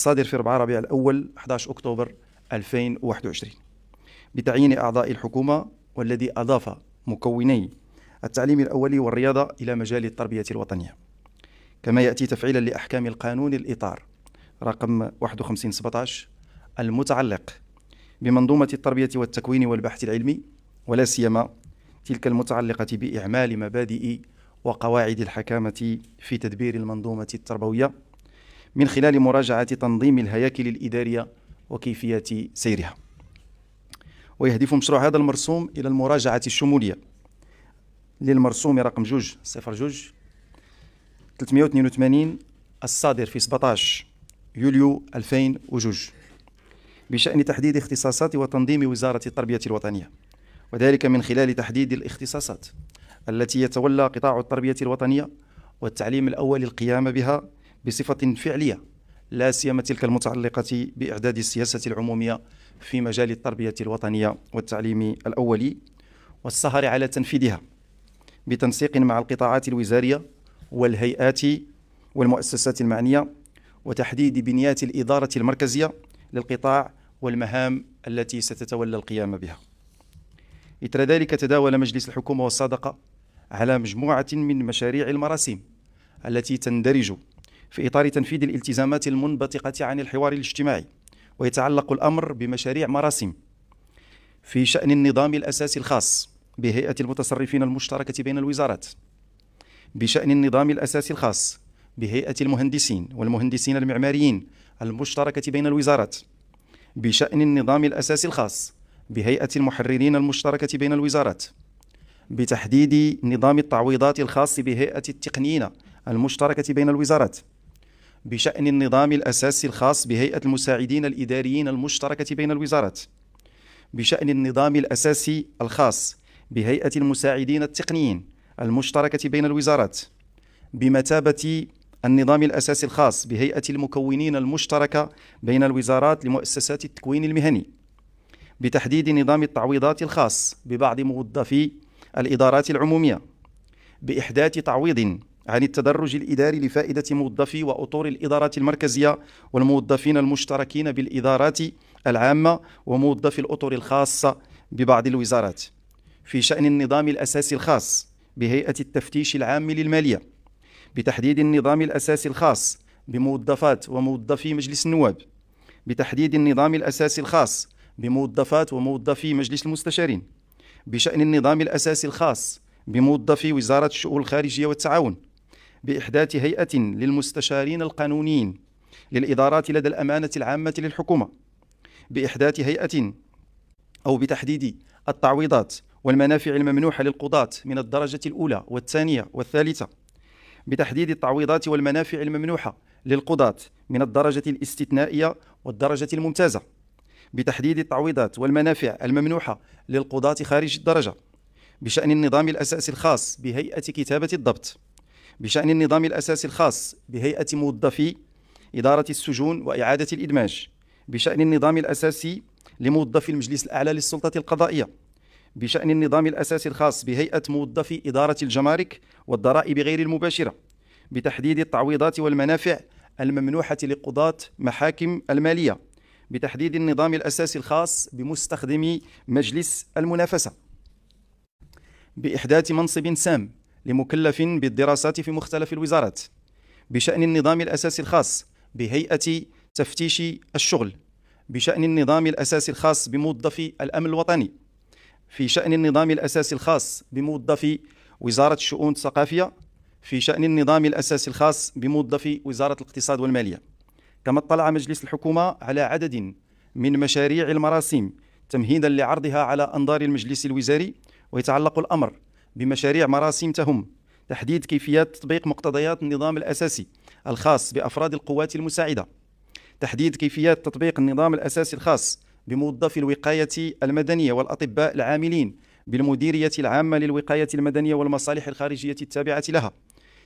الصادر في 4 ربيع الأول 11 أكتوبر 2021 بتعيين أعضاء الحكومة والذي أضاف مكوني التعليم الأولي والرياضة إلى مجال التربية الوطنية كما يأتي تفعيلا لأحكام القانون الإطار رقم 5117 المتعلق بمنظومة التربية والتكوين والبحث العلمي ولا سيما تلك المتعلقة بإعمال مبادئ وقواعد الحكامة في تدبير المنظومة التربوية من خلال مراجعة تنظيم الهياكل الإدارية وكيفية سيرها ويهدف مشروع هذا المرسوم إلى المراجعة الشمولية للمرسوم رقم جوج صفر جوج 382 الصادر في 17 يوليو 2002 بشأن تحديد اختصاصات وتنظيم وزارة التربية الوطنية وذلك من خلال تحديد الاختصاصات التي يتولى قطاع التربية الوطنية والتعليم الأول القيام بها بصفة فعلية لا سيما تلك المتعلقة بإعداد السياسة العمومية في مجال التربية الوطنية والتعليم الأولي والسهر على تنفيذها بتنسيق مع القطاعات الوزارية والهيئات والمؤسسات المعنية وتحديد بنيات الإدارة المركزية للقطاع والمهام التي ستتولى القيام بها إثر ذلك تداول مجلس الحكومة والصادقة على مجموعة من مشاريع المراسيم التي تندرج في إطار تنفيذ الالتزامات المنبثقة عن الحوار الاجتماعي ويتعلق الأمر بمشاريع مراسم في شأن النظام الأساسي الخاص بهيئة المتصرفين المشتركة بين الوزارات بشأن النظام الأساسي الخاص بهيئة المهندسين والمهندسين المعماريين المشتركة بين الوزارات بشأن النظام الأساسي الخاص بهيئة المحررين المشتركة بين الوزارات بتحديد نظام التعويضات الخاص بهيئة التقنيين المشتركة بين الوزارات بشأن النظام الأساسي الخاص بهيئة المساعدين الإداريين المشتركة بين الوزارات بشأن النظام الأساسي الخاص بهيئة المساعدين التقنيين المشتركة بين الوزارات بمثابة النظام الأساسي الخاص بهيئة المكونين المشتركة بين الوزارات لمؤسسات التكوين المهني بتحديد نظام التعويضات الخاص ببعض موظفي الإدارات العمومية بإحداث تعويض عن التدرج الإداري لفائدة موظفي وأطور الإدارات المركزية والموظفين المشتركين بالإدارات العامة وموظفي الأطر الخاصة ببعض الوزارات في شأن النظام الأساسي الخاص بهيئة التفتيش العام للمالية بتحديد النظام الأساسي الخاص بموظفات وموظفي مجلس النواب بتحديد النظام الأساسي الخاص بموظفات وموظفي مجلس المستشارين بشأن النظام الأساسي الخاص بموظفي وزارة الشؤون الخارجية والتعاون بإحداث هيئة للمستشارين القانونيين للإدارات لدى الأمانة العامة للحكومة بإحداث هيئة أو بتحديد التعويضات والمنافع الممنوحة للقضاة من الدرجة الأولى والثانية والثالثة بتحديد التعويضات والمنافع الممنوحة للقضاة من الدرجة الاستثنائية والدرجة الممتازة بتحديد التعويضات والمنافع الممنوحة للقضاة خارج الدرجة بشأن النظام الأساسي الخاص بهيئة كتابة الضبط بشأن النظام الأساسي الخاص بهيئة موظفي إدارة السجون وإعادة الإدماج بشأن النظام الأساسي لموظفي المجلس الأعلى للسلطة القضائية بشأن النظام الأساسي الخاص بهيئة موظفي إدارة الجمارك والضرائب غير المباشرة بتحديد التعويضات والمنافع الممنوحة لقضاة محاكم المالية بتحديد النظام الأساسي الخاص بمستخدمي مجلس المنافسة بإحداث منصب سام لمكلف بالدراسات في مختلف الوزارات بشأن النظام الأساسي الخاص بهيئة تفتيش الشغل بشأن النظام الأساسي الخاص بموظفي الأمن الوطني في شأن النظام الأساسي الخاص بموظفي وزارة الشؤون الثقافية في شأن النظام الأساسي الخاص بموظفي وزارة الاقتصاد والمالية كما اطلع مجلس الحكومة على عدد من مشاريع المراسيم تمهيدا لعرضها على أنظار المجلس الوزاري ويتعلق الأمر بمشاريع مراسم تهم تحديد كيفيات تطبيق مقتضيات النظام الأساسي الخاص بأفراد القوات المساعدة تحديد كيفيات تطبيق النظام الأساسي الخاص بموظفي الوقاية المدنية والأطباء العاملين بالمديرية العامة للوقاية المدنية والمصالح الخارجية التابعة لها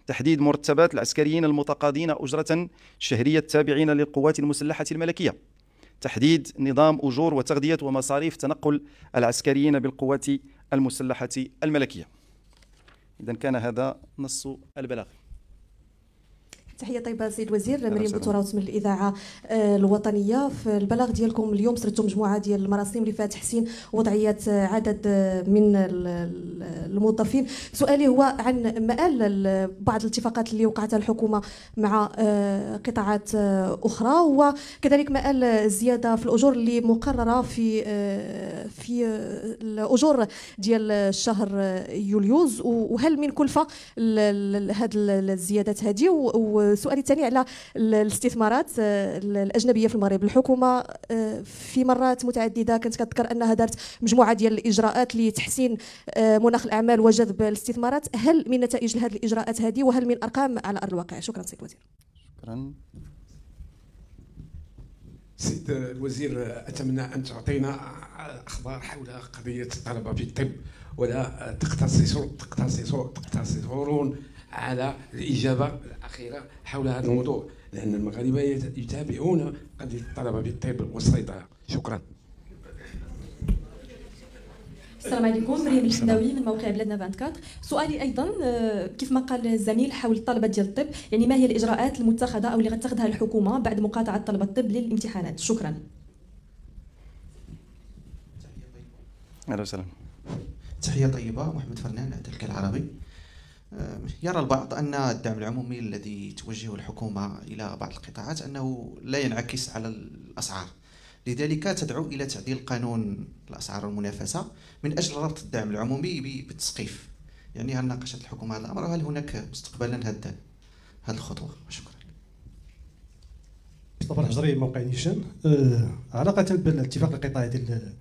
تحديد مرتبات العسكريين المتقاضين أجرة شهرية التابعين للقوات المسلحة الملكية تحديد نظام أجور وتغذية ومصاريف تنقل العسكريين بالقوات المسلحة الملكية إذا كان هذا نص البلاغ تحيه طيبه السيد وزير مريم بوتراوت من الاذاعه آه، الوطنيه في البلاغ ديالكم اليوم سرتوا مجموعه ديال المراسم اللي فيها تحسين وضعيه عدد آه، من الموظفين سؤالي هو عن مآل بعض الاتفاقات اللي وقعتها الحكومه مع آه، قطاعات اخرى وكذلك مآل الزياده في الاجور اللي مقرره في في الاجور ديال شهر يوليوز وهل من كلفه هذه الزيادات هذه السؤال الثاني على الاستثمارات آه، الاجنبيه في المغرب الحكومه آه، في مرات متعدده كانت كتذكر انها دارت مجموعه ديال الاجراءات لتحسين آه، مناخ الاعمال وجذب الاستثمارات هل من نتائج هذه الاجراءات هذه وهل من ارقام على ارض الواقع شكرا سيد الوزير شكرا سيد الوزير اتمنى ان تعطينا اخبار حول قضيه الطلبه في الطب ولا تقتصر تقتصر تقتصرون على الإجابة الأخيرة حول هذا الموضوع لأن المغاربة يتابعون قضية الطلبة بالطب والسيطرة شكرا السلام عليكم مريم الحداوي من موقع بلادنا 24 سؤالي ايضا آه، كيف ما قال الزميل حول الطلبه ديال الطب يعني ما هي الاجراءات المتخذه او اللي غتاخذها الحكومه بعد مقاطعه طلبه الطب للامتحانات شكرا اهلا وسهلا تحيه طيبه محمد فرنان التلك العربي آه، يرى البعض أن الدعم العمومي الذي توجهه الحكومة إلى بعض القطاعات أنه لا ينعكس على الأسعار لذلك تدعو إلى تعديل قانون الأسعار المنافسة من أجل ربط الدعم العمومي بالتسقيف يعني هل ناقشت الحكومة هذا الأمر وهل هناك مستقبلا هذا هذه الخطوة شكرا مصطفى الحجري موقع نيشان آه، علاقة بالاتفاق القطاعي ديال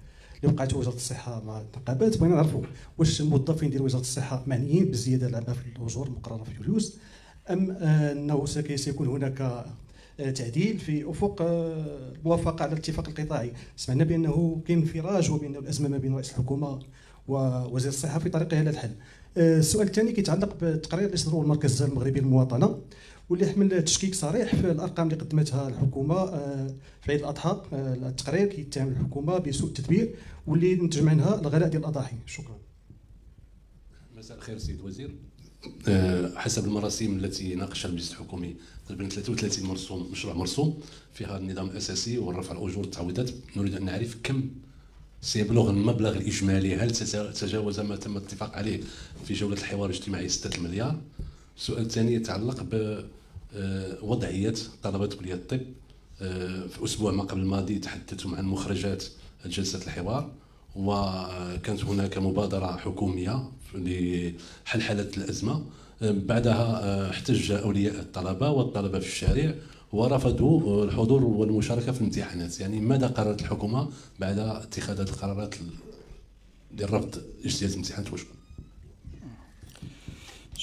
اللي وقعت في وزاره الصحه مع النقابات بغينا نعرفوا واش الموظفين ديال وزاره الصحه معنيين بالزياده العامه في الاجور المقرره في يوليوز ام انه سيكون هناك آه، تعديل في افق الموافقه آه، على الاتفاق القطاعي سمعنا بانه كاين انفراج وبان الازمه ما بين رئيس الحكومه ووزير الصحه في طريقها الى الحل آه، السؤال الثاني كيتعلق بالتقرير اللي صدروا المركز المغربي للمواطنه واللي حمل تشكيك صريح في الارقام اللي قدمتها الحكومه آه، في عيد الاضحى آه، التقرير كيتهم الحكومه بسوء التدبير واللي نتج منها الغلاء ديال الاضاحي شكرا مساء الخير سيد الوزير آه، حسب المراسيم التي ناقشها المجلس الحكومي تقريبا 33 مرسوم مشروع مرسوم فيها النظام الاساسي والرفع الاجور والتعويضات نريد ان نعرف كم سيبلغ المبلغ الاجمالي هل تتجاوز ما تم الاتفاق عليه في جوله الحوار الاجتماعي 6 مليار السؤال الثاني يتعلق بوضعيه طلبه كليه الطب آه، في اسبوع ما قبل الماضي تحدثتم عن مخرجات جلسه الحوار وكانت هناك مبادره حكوميه لحلحله الازمه آه، بعدها آه، احتج اولياء الطلبه والطلبه في الشارع ورفضوا الحضور والمشاركه في الامتحانات يعني ماذا قررت الحكومه بعد اتخاذ هذه القرارات للرفض اجتياز الامتحانات وشكرا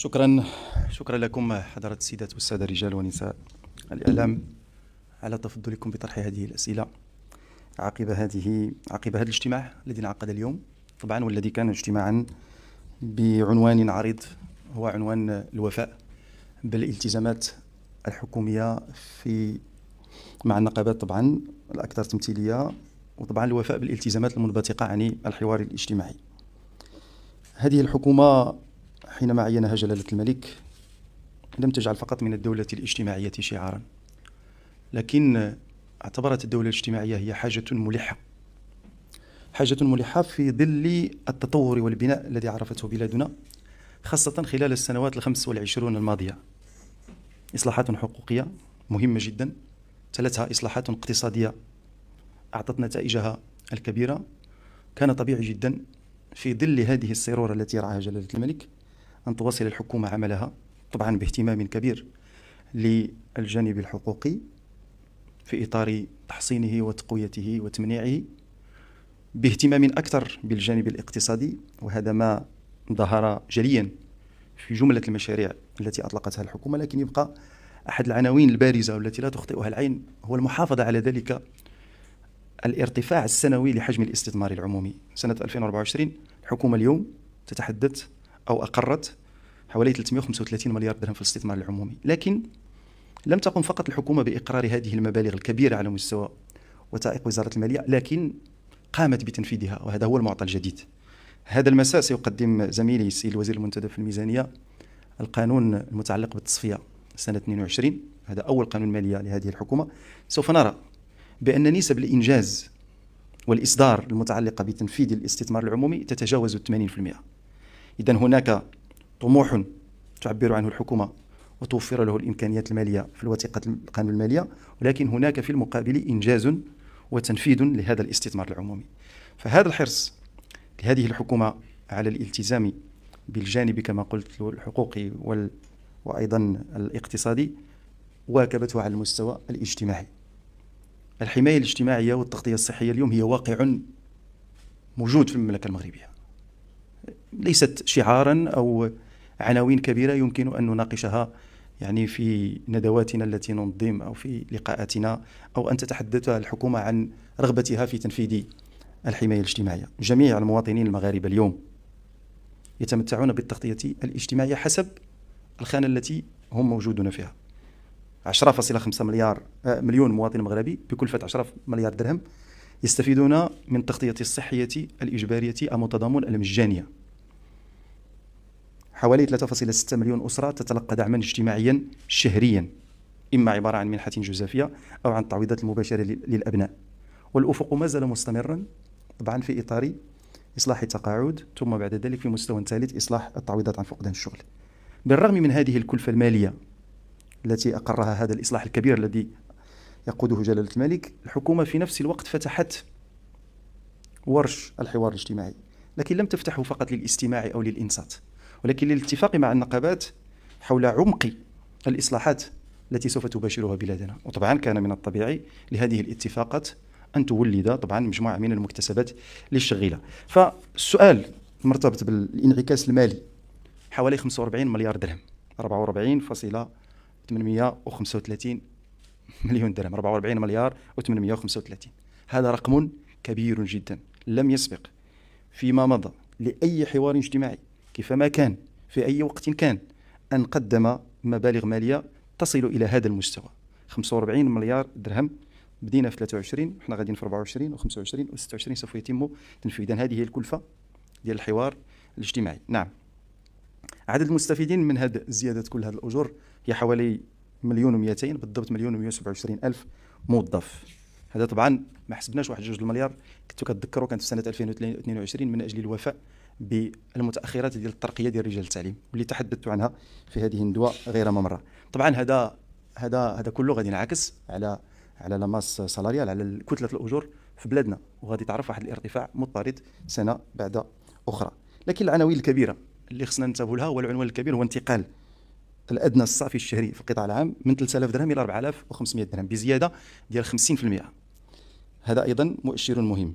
شكرا شكرا لكم حضرة السيدات والسادة الرجال ونساء الإعلام على تفضلكم بطرح هذه الأسئلة عقب هذه عقب هذا الاجتماع الذي انعقد اليوم طبعا والذي كان اجتماعا بعنوان عريض هو عنوان الوفاء بالالتزامات الحكومية في مع النقابات طبعا الأكثر تمثيلية وطبعا الوفاء بالالتزامات المنبثقة عن الحوار الاجتماعي هذه الحكومة حينما عينها جلالة الملك لم تجعل فقط من الدولة الاجتماعية شعارا لكن اعتبرت الدولة الاجتماعية هي حاجة ملحة حاجة ملحة في ظل التطور والبناء الذي عرفته بلادنا خاصة خلال السنوات الخمس والعشرون الماضية إصلاحات حقوقية مهمة جدا تلتها إصلاحات اقتصادية أعطت نتائجها الكبيرة كان طبيعي جدا في ظل هذه السيرورة التي رعاها جلالة الملك أن تواصل الحكومة عملها طبعا باهتمام كبير للجانب الحقوقي في إطار تحصينه وتقويته وتمنيعه باهتمام أكثر بالجانب الاقتصادي وهذا ما ظهر جليا في جملة المشاريع التي أطلقتها الحكومة لكن يبقى أحد العناوين البارزة والتي لا تخطئها العين هو المحافظة على ذلك الارتفاع السنوي لحجم الاستثمار العمومي سنة 2024 الحكومة اليوم تتحدث او اقرت حوالي 335 مليار درهم في الاستثمار العمومي لكن لم تقم فقط الحكومه باقرار هذه المبالغ الكبيره على مستوى وثائق وزاره الماليه لكن قامت بتنفيذها وهذا هو المعطى الجديد هذا المساء سيقدم زميلي السيد الوزير المنتدى في الميزانيه القانون المتعلق بالتصفيه سنه 22 هذا اول قانون ماليه لهذه الحكومه سوف نرى بان نسب الانجاز والاصدار المتعلقه بتنفيذ الاستثمار العمومي تتجاوز 80% إذا هناك طموح تعبر عنه الحكومة وتوفر له الإمكانيات المالية في الوثيقة القانون المالية ولكن هناك في المقابل إنجاز وتنفيذ لهذا الاستثمار العمومي فهذا الحرص لهذه الحكومة على الالتزام بالجانب كما قلت الحقوقي وال وأيضا الاقتصادي واكبته على المستوى الاجتماعي الحماية الاجتماعية والتغطية الصحية اليوم هي واقع موجود في المملكة المغربية ليست شعارا او عناوين كبيره يمكن ان نناقشها يعني في ندواتنا التي ننظم او في لقاءاتنا او ان تتحدث الحكومه عن رغبتها في تنفيذ الحمايه الاجتماعيه. جميع المواطنين المغاربه اليوم يتمتعون بالتغطيه الاجتماعيه حسب الخانه التي هم موجودون فيها. 10.5 مليار آه، مليون مواطن مغربي بكلفه 10 مليار درهم يستفيدون من التغطيه الصحيه الاجباريه المتضامن المجانيه حوالي 3.6 مليون أسرة تتلقى دعما اجتماعيا شهريا إما عبارة عن منحة جزافية أو عن التعويضات المباشرة للأبناء والأفق ما زال مستمرا طبعا في إطار إصلاح التقاعد ثم بعد ذلك في مستوى ثالث إصلاح التعويضات عن فقدان الشغل بالرغم من هذه الكلفة المالية التي أقرها هذا الإصلاح الكبير الذي يقوده جلالة الملك الحكومة في نفس الوقت فتحت ورش الحوار الاجتماعي لكن لم تفتحه فقط للاستماع أو للإنصات ولكن للاتفاق مع النقابات حول عمق الإصلاحات التي سوف تباشرها بلادنا وطبعا كان من الطبيعي لهذه الاتفاقات أن تولد طبعا مجموعة من المكتسبات للشغيلة فالسؤال المرتبط بالانعكاس المالي حوالي 45 مليار درهم 44.835 مليون درهم 44 مليار و835 هذا رقم كبير جدا لم يسبق فيما مضى لأي حوار اجتماعي كيفما كان في أي وقت كان أن قدم مبالغ مالية تصل إلى هذا المستوى 45 مليار درهم بدينا في 23 وحنا غاديين في 24 و25 و26 سوف يتم تنفيذ هذه هي الكلفة ديال الحوار الاجتماعي نعم عدد المستفيدين من هذه الزياده كل هذه الأجور هي حوالي مليون و200 بالضبط مليون و127 ألف موظف هذا طبعا ما حسبناش واحد جوج المليار كنتو كتذكروا كانت في سنة 2022 من أجل الوفاء بالمتاخرات ديال الترقيه ديال رجال التعليم واللي تحدثت عنها في هذه الندوه غير ممره طبعا هذا هذا هذا كله غادي ينعكس على على لاماس سالاريال على كتله الاجور في بلادنا وغادي تعرف واحد الارتفاع مضطرد سنه بعد اخرى لكن العناوين الكبيره اللي خصنا ننتبهوا لها هو العنوان الكبير هو انتقال الادنى الصافي الشهري في القطاع العام من 3000 درهم الى 4500 درهم بزياده ديال 50% هذا ايضا مؤشر مهم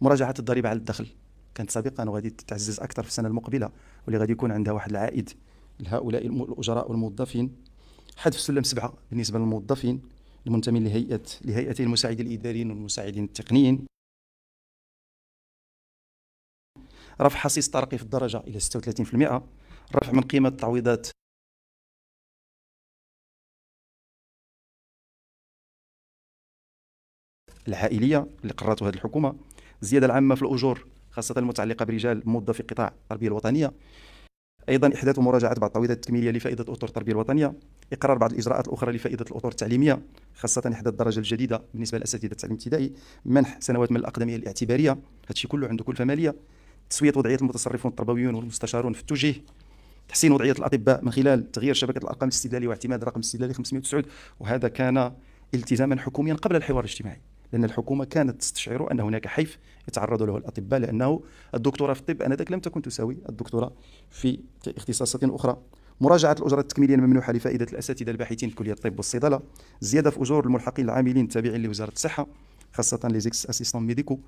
مراجعه الضريبه على الدخل كانت سابقا وغادي تتعزز اكثر في السنه المقبله واللي غادي يكون عندها واحد العائد لهؤلاء الاجراء والموظفين حذف سلم سبعه بالنسبه للموظفين المنتمين لهيئه لهيئتي المساعدين الاداريين والمساعدين التقنيين رفع حصيص الترقي في الدرجه الى 36% رفع من قيمه التعويضات العائليه اللي قررتها هذه الحكومه الزياده العامه في الاجور خاصه المتعلقه برجال في قطاع التربيه الوطنيه ايضا احداث مراجعه بعض التعويضات التكميليه لفائده اطر التربيه الوطنيه اقرار بعض الاجراءات الاخرى لفائده الاطر التعليميه خاصه احداث الدرجه الجديده بالنسبه لاساتذه التعليم الابتدائي منح سنوات من الاقدميه الاعتباريه هادشي كله عنده كلفه ماليه تسويه وضعيه المتصرفون التربويون والمستشارون في التوجيه تحسين وضعيه الاطباء من خلال تغيير شبكه الارقام الاستدلاليه واعتماد رقم استدلالي 509 وهذا كان التزاما حكوميا قبل الحوار الاجتماعي لان الحكومه كانت تستشعر ان هناك حيف يتعرض له الاطباء لانه الدكتوراه في الطب انذاك لم تكن تساوي الدكتوراه في اختصاصات اخرى مراجعه الاجره التكميليه الممنوحه لفائده الاساتذه الباحثين في كليه الطب والصيدله زياده في اجور الملحقين العاملين التابعين لوزاره الصحه خاصه ليزيكس اسيستون ميديكو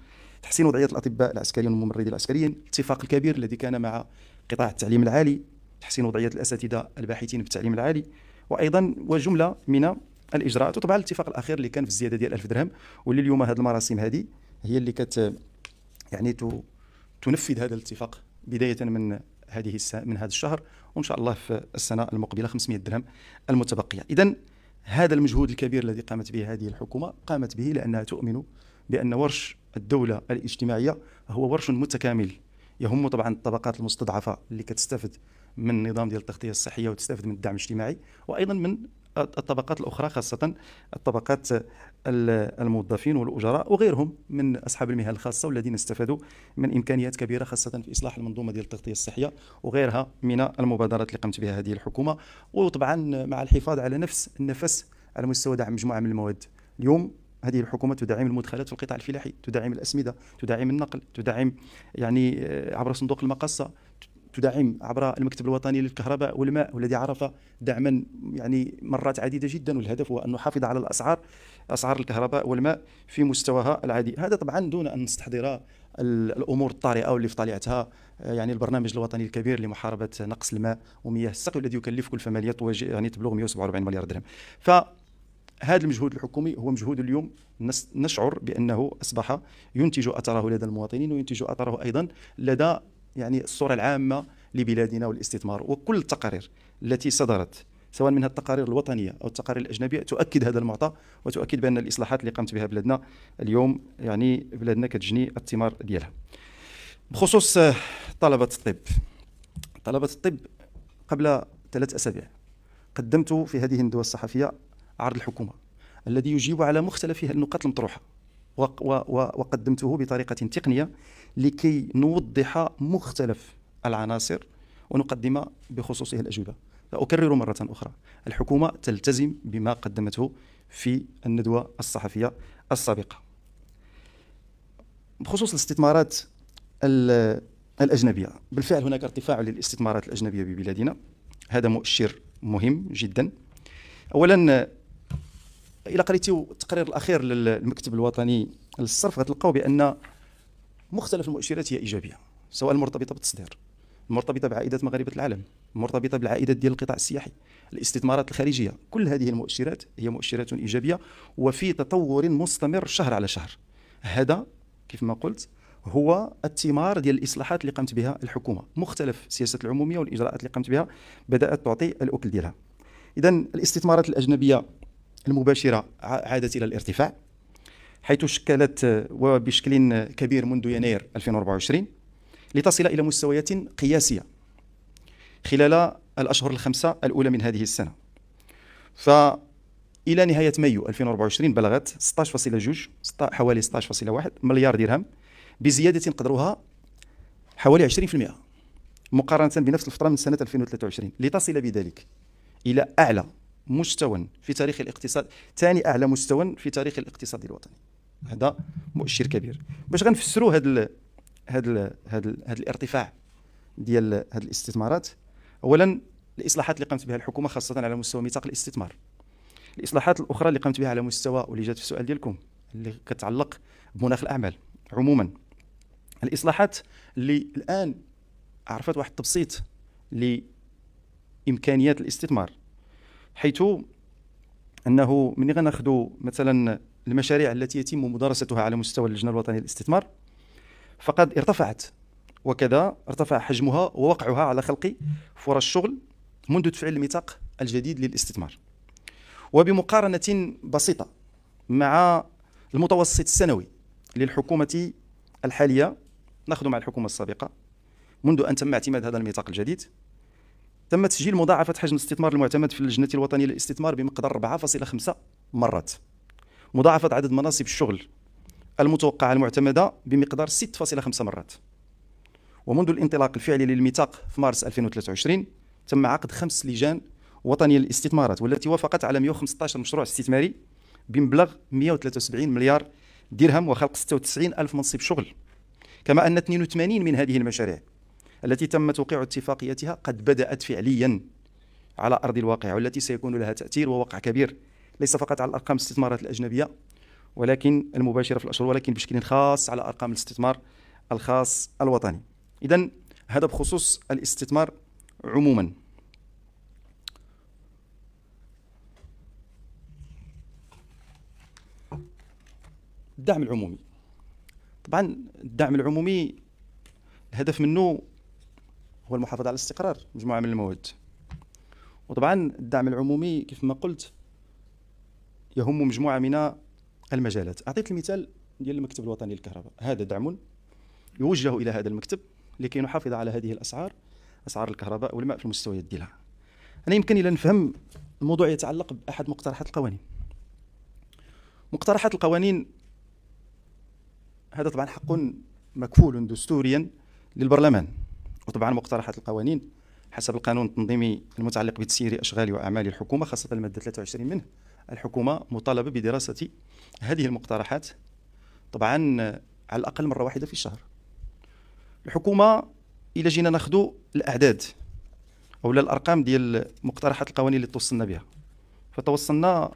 تحسين وضعيه الاطباء العسكريين والممرضين العسكريين الاتفاق الكبير الذي كان مع قطاع التعليم العالي تحسين وضعيه الاساتذه الباحثين في التعليم العالي وايضا وجمله من الاجراءات وطبعا الاتفاق الاخير اللي كان في الزياده ديال 1000 درهم واللي اليوم هذه المراسم هذه هي اللي كت يعني تنفذ هذا الاتفاق بدايه من هذه من هذا الشهر وان شاء الله في السنه المقبله 500 درهم المتبقيه اذا هذا المجهود الكبير الذي قامت به هذه الحكومه قامت به لانها تؤمن بان ورش الدوله الاجتماعيه هو ورش متكامل يهم طبعا الطبقات المستضعفه اللي كتستفد من النظام ديال التغطيه الصحيه وتستفد من الدعم الاجتماعي وايضا من الطبقات الأخرى خاصة الطبقات الموظفين والأجراء وغيرهم من أصحاب المهن الخاصة والذين استفادوا من إمكانيات كبيرة خاصة في إصلاح المنظومة ديال التغطية الصحية وغيرها من المبادرات اللي قامت بها هذه الحكومة وطبعا مع الحفاظ على نفس النفس على مستوى دعم مجموعة من المواد اليوم هذه الحكومة تدعم المدخلات في القطاع الفلاحي تدعم الأسمدة تدعم النقل تدعم يعني آه، عبر صندوق المقاصة تدعم عبر المكتب الوطني للكهرباء والماء والذي عرف دعما يعني مرات عديده جدا والهدف هو ان نحافظ على الاسعار اسعار الكهرباء والماء في مستواها العادي هذا طبعا دون ان نستحضر الامور الطارئه واللي في طليعتها يعني البرنامج الوطني الكبير لمحاربه نقص الماء ومياه السقي الذي يكلف كل فماليه يعني تبلغ 147 مليار درهم ف هذا المجهود الحكومي هو مجهود اليوم نشعر بانه اصبح ينتج اثره لدى المواطنين وينتج اثره ايضا لدى يعني الصورة العامة لبلادنا والاستثمار وكل التقارير التي صدرت سواء منها التقارير الوطنيه او التقارير الاجنبيه تؤكد هذا المعطى وتؤكد بان الاصلاحات اللي قامت بها بلادنا اليوم يعني بلادنا كتجني الثمار ديالها بخصوص آه، طلبه الطب طلبه الطب قبل ثلاث اسابيع قدمت في هذه الندوه الصحفيه عرض الحكومه الذي يجيب على مختلف النقاط المطروحه وقدمته بطريقه تقنيه لكي نوضح مختلف العناصر ونقدم بخصوصه الأجوبة أكرر مرة أخرى الحكومة تلتزم بما قدمته في الندوة الصحفية السابقة بخصوص الاستثمارات الأجنبية بالفعل هناك ارتفاع للاستثمارات الأجنبية ببلادنا هذا مؤشر مهم جدا أولا إلى قريتي التقرير الأخير للمكتب الوطني للصرف غتلقاو بأن مختلف المؤشرات هي ايجابيه سواء المرتبطه بالتصدير المرتبطه بعائدات مغاربه العالم المرتبطه بالعائدات ديال القطاع السياحي الاستثمارات الخارجيه كل هذه المؤشرات هي مؤشرات ايجابيه وفي تطور مستمر شهر على شهر هذا كيف ما قلت هو الثمار ديال الاصلاحات اللي قامت بها الحكومه مختلف السياسات العموميه والاجراءات اللي قامت بها بدات تعطي الاكل ديالها اذا الاستثمارات الاجنبيه المباشره عادت الى الارتفاع حيث شكلت آه، وبشكل كبير منذ يناير 2024 لتصل إلى مستويات قياسية خلال الأشهر الخمسة الأولى من هذه السنة فإلى نهاية مايو 2024 بلغت 16.2 حوالي 16.1 مليار درهم بزيادة قدرها حوالي 20% مقارنة بنفس الفترة من سنة 2023 لتصل بذلك إلى أعلى مستوى في تاريخ الاقتصاد ثاني أعلى مستوى في تاريخ الاقتصاد الوطني هذا مؤشر كبير باش غنفسروا هذا هذا هذا هذا الارتفاع ديال هذه الاستثمارات اولا الاصلاحات اللي قامت بها الحكومه خاصه على مستوى ميثاق الاستثمار الاصلاحات الاخرى اللي قامت بها على مستوى واللي جات في السؤال ديالكم اللي كتعلق بمناخ الاعمال عموما الاصلاحات اللي الان عرفت واحد التبسيط لامكانيات الاستثمار حيث انه ملي غناخذوا مثلا المشاريع التي يتم مدارستها على مستوى اللجنة الوطنية للاستثمار فقد ارتفعت وكذا ارتفع حجمها ووقعها على خلق فرص شغل منذ تفعيل الميثاق الجديد للاستثمار وبمقارنة بسيطة مع المتوسط السنوي للحكومة الحالية ناخذ مع الحكومة السابقة منذ أن تم اعتماد هذا الميثاق الجديد تم تسجيل مضاعفة حجم الاستثمار المعتمد في اللجنة الوطنية للاستثمار بمقدار 4.5 مرات مضاعفة عدد مناصب الشغل المتوقعة المعتمدة بمقدار 6.5 مرات ومنذ الانطلاق الفعلي للميثاق في مارس 2023 تم عقد خمس لجان وطنية للاستثمارات والتي وافقت على 115 مشروع استثماري بمبلغ 173 مليار درهم وخلق 96 ألف منصب شغل كما أن 82 من هذه المشاريع التي تم توقيع اتفاقيتها قد بدأت فعليا على أرض الواقع والتي سيكون لها تأثير ووقع كبير ليس فقط على ارقام الاستثمارات الاجنبيه ولكن المباشره في الاشهر ولكن بشكل خاص على ارقام الاستثمار الخاص الوطني اذا هذا بخصوص الاستثمار عموما الدعم العمومي طبعا الدعم العمومي الهدف منه هو المحافظه على الاستقرار مجموعه من المواد وطبعا الدعم العمومي كيف ما قلت يهم مجموعه من المجالات اعطيت المثال ديال المكتب الوطني للكهرباء هذا دعم يوجه الى هذا المكتب لكي نحافظ على هذه الاسعار اسعار الكهرباء والماء في المستويات ديالها انا يمكن الى نفهم الموضوع يتعلق باحد مقترحات القوانين مقترحات القوانين هذا طبعا حق مكفول دستوريا للبرلمان وطبعا مقترحات القوانين حسب القانون التنظيمي المتعلق بتسيير اشغال واعمال الحكومه خاصه الماده 23 منه الحكومه مطالبه بدراسه هذه المقترحات طبعا على الاقل مره واحده في الشهر الحكومه الى جينا ناخذ الاعداد او الارقام ديال مقترحات القوانين اللي توصلنا بها فتوصلنا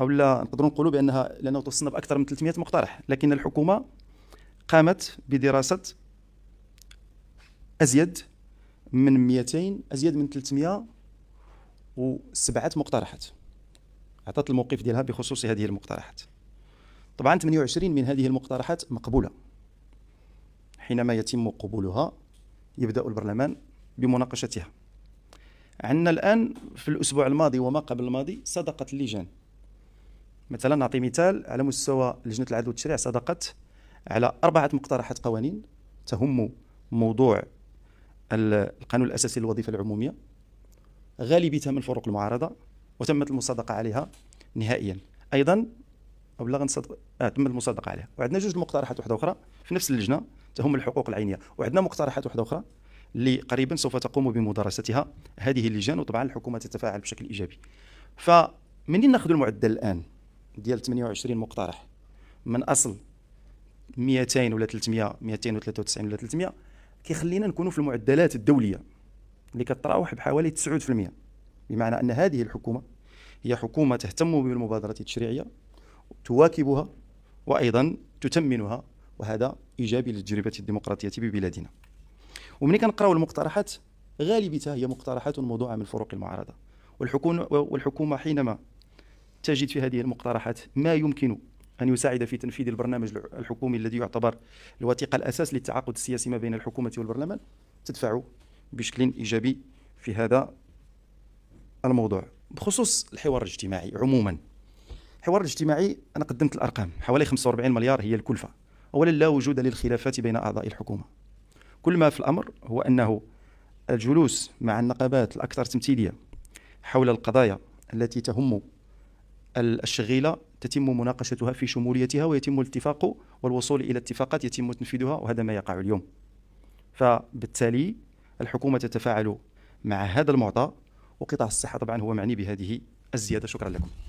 او لا نقدروا نقولوا بانها لانه توصلنا باكثر من 300 مقترح لكن الحكومه قامت بدراسه ازيد من 200 ازيد من 300 وسبعه مقترحات عطات الموقف ديالها بخصوص هذه المقترحات طبعا 28 من هذه المقترحات مقبولة حينما يتم قبولها يبدأ البرلمان بمناقشتها عندنا الآن في الأسبوع الماضي وما قبل الماضي صدقت اللجان مثلا نعطي مثال على مستوى لجنة العدل والتشريع صدقت على أربعة مقترحات قوانين تهم موضوع القانون الأساسي للوظيفة العمومية غالبيتها من فروق المعارضة وتمت المصادقه عليها نهائيا ايضا او لا غنصدق اه تمت المصادقه عليها وعندنا جوج المقترحات واحده اخرى في نفس اللجنه تهم الحقوق العينيه وعندنا مقترحات واحده اخرى اللي قريبا سوف تقوم بمدارستها هذه اللجان وطبعا الحكومه تتفاعل بشكل ايجابي فمنين ناخذ المعدل الان ديال 28 مقترح من اصل 200 ولا 300 293 ولا 300 كيخلينا نكونوا في المعدلات الدوليه اللي كتراوح بحوالي 9% بمعنى أن هذه الحكومة هي حكومة تهتم بالمبادرة التشريعية تواكبها وأيضا تتمنها وهذا إيجابي للتجربة الديمقراطية ببلادنا ومني كنقراو المقترحات غالبتها هي مقترحات موضوعة من فروق المعارضة والحكومة, والحكومة حينما تجد في هذه المقترحات ما يمكن أن يساعد في تنفيذ البرنامج الحكومي الذي يعتبر الوثيقة الأساس للتعاقد السياسي ما بين الحكومة والبرلمان تدفع بشكل إيجابي في هذا الموضوع بخصوص الحوار الاجتماعي عموما الحوار الاجتماعي انا قدمت الارقام حوالي 45 مليار هي الكلفه اولا لا وجود للخلافات بين اعضاء الحكومه كل ما في الامر هو انه الجلوس مع النقابات الاكثر تمثيليه حول القضايا التي تهم الشغيله تتم مناقشتها في شموليتها ويتم الاتفاق والوصول الى اتفاقات يتم تنفيذها وهذا ما يقع اليوم فبالتالي الحكومه تتفاعل مع هذا المعطى وقطاع الصحة طبعا هو معني بهذه الزيادة شكرا لكم